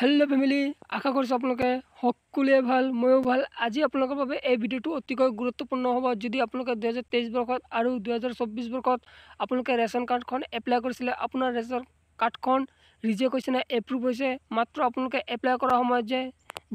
hello' family আশা কৰিছোঁ আপোনালোকে সকলোৱে ভাল ময়ো ভাল আজি আপোনালোকৰ বাবে এই ভিডিঅ'টো অতিকৈ গুৰুত্বপূৰ্ণ হ'ব যদি আপোনালোকে দুহেজাৰ তেইছ বৰ্ষত আৰু দুহেজাৰ চৌব্বিছ বৰ্ষত আপোনালোকে ৰেচন কাৰ্ডখন এপ্লাই কৰিছিলে আপোনাৰ ৰেচন কাৰ্ডখন ৰিজেক্ট হৈছে নে এপ্ৰুভ হৈছে মাত্ৰ আপোনালোকে এপ্লাই কৰাৰ সময়ত যে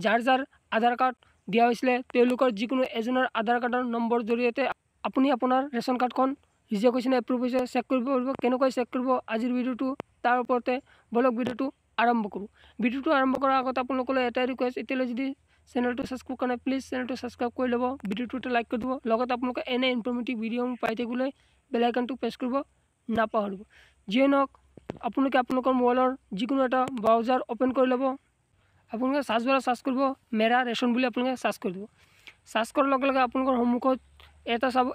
যাৰ যাৰ আধাৰ কাৰ্ড দিয়া হৈছিলে তেওঁলোকৰ যিকোনো এজনৰ আধাৰ কাৰ্ডৰ নম্বৰৰ জৰিয়তে আপুনি আপোনাৰ ৰেচন কাৰ্ডখন ৰিজেক্ট হৈছে নে এপ্ৰুভ হৈছে চেক কৰিব পাৰিব কেনেকৈ চেক কৰিব আজিৰ ভিডিঅ'টো তাৰ ওপৰতে ব'লক ভিডিঅ'টো আৰম্ভ কৰোঁ ভিডিঅ'টো আৰম্ভ কৰাৰ আগত আপোনালোকলৈ এটাই ৰিকুৱেষ্ট এতিয়ালৈ যদি চেনেলটো ছাবস্ক্ৰাইব কৰা নাই প্লিজ চেনেলটো ছাবস্ক্ৰাইব কৰি ল'ব ভিডিঅ'টো এটা লাইক কৰি দিব লগতে আপোনালোকে এনে ইনফৰ্মেটিভ ভিডিঅ'সমূহ পাই থাকিবলৈ বেলাইকনটো প্ৰেছ কৰিব নাপাহৰিব যিয়ে নহওক আপোনালোকে আপোনালোকৰ মোবাইলৰ যিকোনো এটা ব্ৰাউজাৰ অ'পেন কৰি ল'ব আপোনালোকে চাৰ্চ বাৰ চাৰ্চ কৰিব মেৰা ৰেচন বুলি আপোনালোকে চাৰ্চ কৰি দিব চাৰ্চ কৰাৰ লগে লগে আপোনালোকৰ সন্মুখত এটা চাব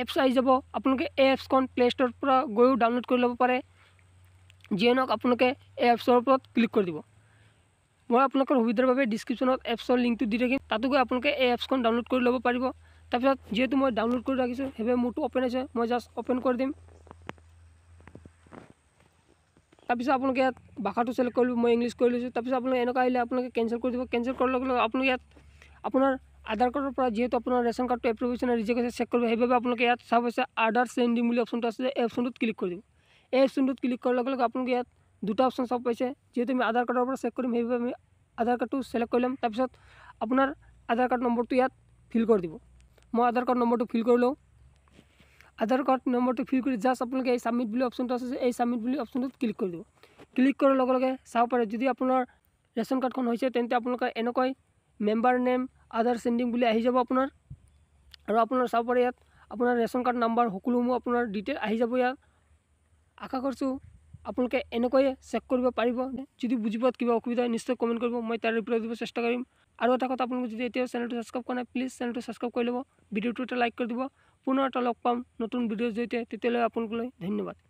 এপছ আহি যাব আপোনালোকে এই এপছখন প্লে' ষ্ট'ৰৰ পৰা গৈও ডাউনলোড কৰি ল'ব পাৰে যিয়ে নহওক আপোনালোকে এই এপছৰ ওপৰত ক্লিক কৰি দিব মই আপোনালোকৰ সুবিধাৰ বাবে ডিছক্ৰিপশ্যনত এপছৰ লিংকটো দি ৰাখিম তাতো গৈ আপোনালোকে এই এপছখন ডাউনলোড কৰি ল'ব পাৰিব তাৰপিছত যিহেতু মই ডাউনলোড কৰি ৰাখিছোঁ সেইবাবে মোৰটো অ'পেন আছে মই জাষ্ট অ'পেন কৰি দিম তাৰপিছত আপোনালোকে ইয়াত ভাষাটো ছিলেক্ট কৰিলোঁ মই ইংলিছ কৰি লৈছোঁ তাৰপিছত আপোনালোকে এনেকুৱা আহিলে আপোনালোকে কেঞ্চেল কৰি দিব কেঞ্চেল কৰাৰ লগে লগে আপোনালোকে ইয়াত আপোনাৰ আধাৰ কাৰ্ডৰ পৰা যিহেতু আপোনাৰ ৰেচন কাৰ্ডটো এপ্ৰুভেশ্যনৰ ৰিজেক্ট হৈছে চেক কৰিব সেইবাবে আপোনালোকে ইয়াত চাব হৈছে আধাৰ চেণ্ডিং বুলি অপশ্যনটো আছে এই অপশ্যনটোত ক্লিক কৰি দিব এই অপশ্যনটোত ক্লিক কৰাৰ লগে লগে আপোনালোকে ইয়াত দুটা অপশ্যন চাব পাইছে যিহেতু আমি আধাৰ কাৰ্ডৰ পৰা চেক কৰিম সেইবাবে আমি আধাৰ কাৰ্ডটো চিলেক্ট কৰি ল'ম তাৰপিছত আপোনাৰ আধাৰ কাৰ্ড নম্বৰটো ইয়াত ফিল কৰি দিব মই আধাৰ কাৰ্ড নম্বৰটো ফিল কৰি লওঁ আধাৰ কাৰ্ড নম্বৰটো ফিল কৰি জাষ্ট আপোনালোকে এই ছাবমিট বুলি অপশ্যনটো আছে যে এই ছাবমিট বুলি অপশ্যনটোত ক্লিক কৰি দিব ক্লিক কৰাৰ লগে লগে চাব পাৰে যদি আপোনাৰ ৰেচন কাৰ্ডখন হৈছে তেন্তে আপোনালোকে এনেকৈ মেম্বাৰ নেম আধাৰ চেণ্ডিং বুলি আহি যাব আপোনাৰ আৰু আপোনাৰ চাব পাৰে ইয়াত আপোনাৰ ৰেচন কাৰ্ড নাম্বাৰ সকলোসমূহ আপোনাৰ ডিটেইল আহি যাব ইয়াত আশা কৰিছোঁ আপোনালোকে এনেকৈয়ে চেক কৰিব পাৰিব যদি বুজি পোৱাত কিবা অসুবিধা হয় নিশ্চয় কমেণ্ট কৰিব মই তাৰ ৰিপ্লাই দিব চেষ্টা কৰিম আৰু এটা কথা আপোনালোকে যদি এতিয়াও চেনেলটো ছাবস্ক্ৰাইব কৰা নাই প্লিজ চেনেলটো ছাবস্ক্ৰাইব কৰি ল'ব ভিডিঅ'টো এটা লাইক কৰি দিব পুনৰ এটা লগ পাম নতুন ভিডিঅ'ৰ জৰিয়তে তেতিয়ালৈ আপোনালোকলৈ ধন্যবাদ